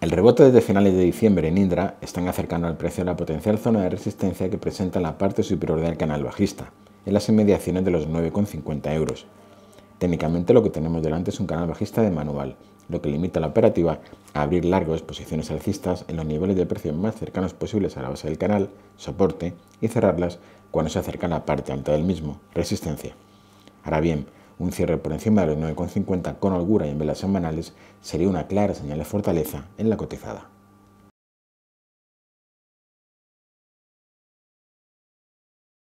El rebote desde finales de diciembre en Indra están acercando al precio a la potencial zona de resistencia que presenta la parte superior del canal bajista, en las inmediaciones de los 9,50 euros. Técnicamente lo que tenemos delante es un canal bajista de manual, lo que limita la operativa a abrir largos posiciones alcistas en los niveles de precio más cercanos posibles a la base del canal, soporte, y cerrarlas cuando se acerca a la parte alta del mismo, resistencia. Ahora bien, un cierre por encima de los 9,50 con holgura y en velas semanales sería una clara señal de fortaleza en la cotizada.